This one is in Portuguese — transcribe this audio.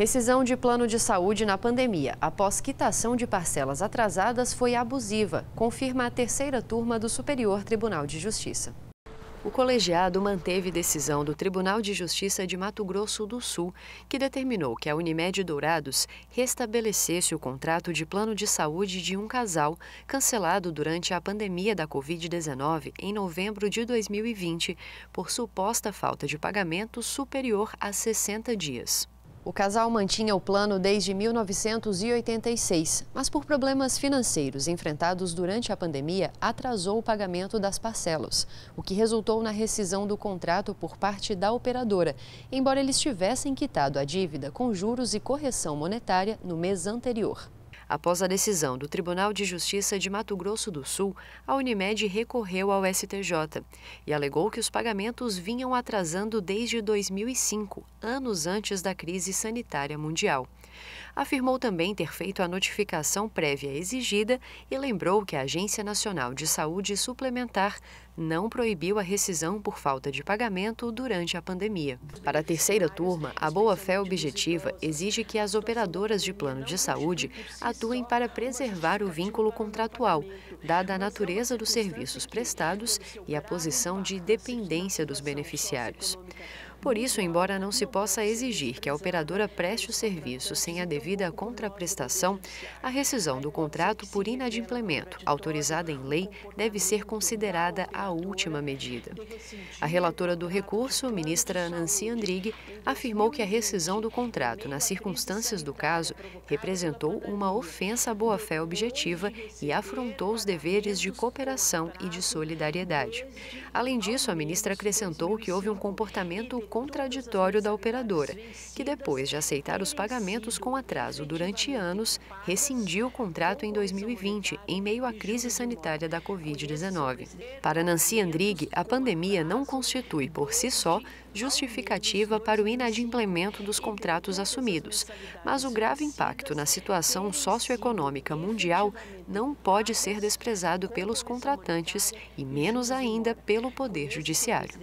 Rescisão de plano de saúde na pandemia após quitação de parcelas atrasadas foi abusiva, confirma a terceira turma do Superior Tribunal de Justiça. O colegiado manteve decisão do Tribunal de Justiça de Mato Grosso do Sul, que determinou que a Unimed Dourados restabelecesse o contrato de plano de saúde de um casal cancelado durante a pandemia da Covid-19 em novembro de 2020, por suposta falta de pagamento superior a 60 dias. O casal mantinha o plano desde 1986, mas por problemas financeiros enfrentados durante a pandemia, atrasou o pagamento das parcelas, o que resultou na rescisão do contrato por parte da operadora, embora eles tivessem quitado a dívida com juros e correção monetária no mês anterior. Após a decisão do Tribunal de Justiça de Mato Grosso do Sul, a Unimed recorreu ao STJ e alegou que os pagamentos vinham atrasando desde 2005, anos antes da crise sanitária mundial. Afirmou também ter feito a notificação prévia exigida e lembrou que a Agência Nacional de Saúde Suplementar não proibiu a rescisão por falta de pagamento durante a pandemia. Para a terceira turma, a boa-fé objetiva exige que as operadoras de plano de saúde atuem para preservar o vínculo contratual, dada a natureza dos serviços prestados e a posição de dependência dos beneficiários. Por isso, embora não se possa exigir que a operadora preste o serviço sem a devida contraprestação, a rescisão do contrato por inadimplemento, autorizada em lei, deve ser considerada a última medida. A relatora do recurso, ministra Nancy Andrighi, afirmou que a rescisão do contrato, nas circunstâncias do caso, representou uma ofensa à boa-fé objetiva e afrontou os deveres de cooperação e de solidariedade. Além disso, a ministra acrescentou que houve um comportamento contraditório da operadora, que depois de aceitar os pagamentos com atraso durante anos, rescindiu o contrato em 2020, em meio à crise sanitária da Covid-19. Para Nancy Andrighi, a pandemia não constitui, por si só, justificativa para o inadimplemento dos contratos assumidos, mas o grave impacto na situação socioeconômica mundial não pode ser desprezado pelos contratantes e menos ainda pelo Poder Judiciário.